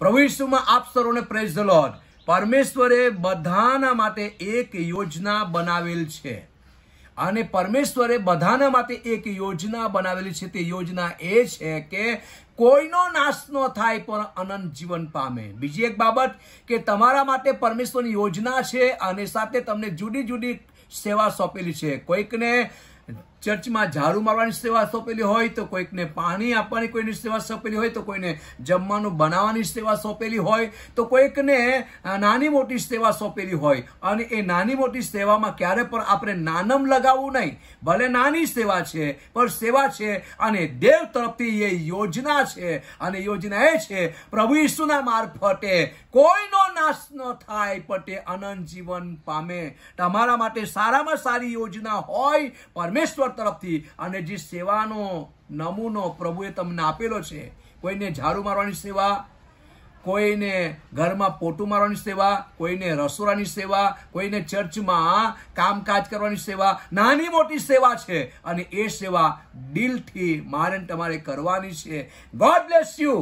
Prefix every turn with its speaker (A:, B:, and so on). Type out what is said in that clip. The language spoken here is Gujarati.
A: પ્રવિષ્યુમાં આપ સર્વોને પ્રેઝ ધ લોર્ડ પરમેશ્વરે બધાના માટે એક યોજના બનાવેલ છે અને પરમેશ્વરે બધાના માટે એક યોજના બનાવેલી છે તે યોજના એ છે કે કોઈનો નાશ ન થાય પણ અનંત જીવન પામે બીજી એક બાબત કે તમારા માટે પરમેશ્વરની યોજના છે અને સાથે તમને જુદી જુદી સેવા સોંપેલી છે કોઈકને ચર્ચમાં ઝાડુ મારવાની સેવા સોંપેલી હોય તો કોઈકને પાણી આપવાની કોઈની સેવા સોંપેલી હોય તો કોઈને જમવાનું બનાવવાની સેવા સોંપેલી હોય તો કોઈકને નાની મોટી સેવા સોંપેલી હોય અને એ નાની મોટી સેવામાં ક્યારે પણ આપણે નાનમ લગાવવું નહીં ભલે નાની સેવા છે પણ સેવા છે અને દેવ તરફથી એ યોજના છે અને યોજના એ છે પ્રભુ ઈસુના મારફતે કોઈનો નાશ ન થાય પટે તે અનંત જીવન પામે તમારા માટે સારામાં સારી યોજના હોય પરમેશ્વર ઈશ્વર તરફથી અને જે સેવાનો નમૂનો પ્રભુએ તમને આપેલો છે કોઈને ઝાડુ મારવાની સેવા કોઈને ઘરમાં પોટું મારવાની સેવા કોઈને રસોડાની સેવા કોઈને ચર્ચમાં કામકાજ કરવાની સેવા નાની મોટી સેવા છે અને એ સેવા દિલથી મારે તમારે કરવાની છે ગોડ બ્લેસ યુ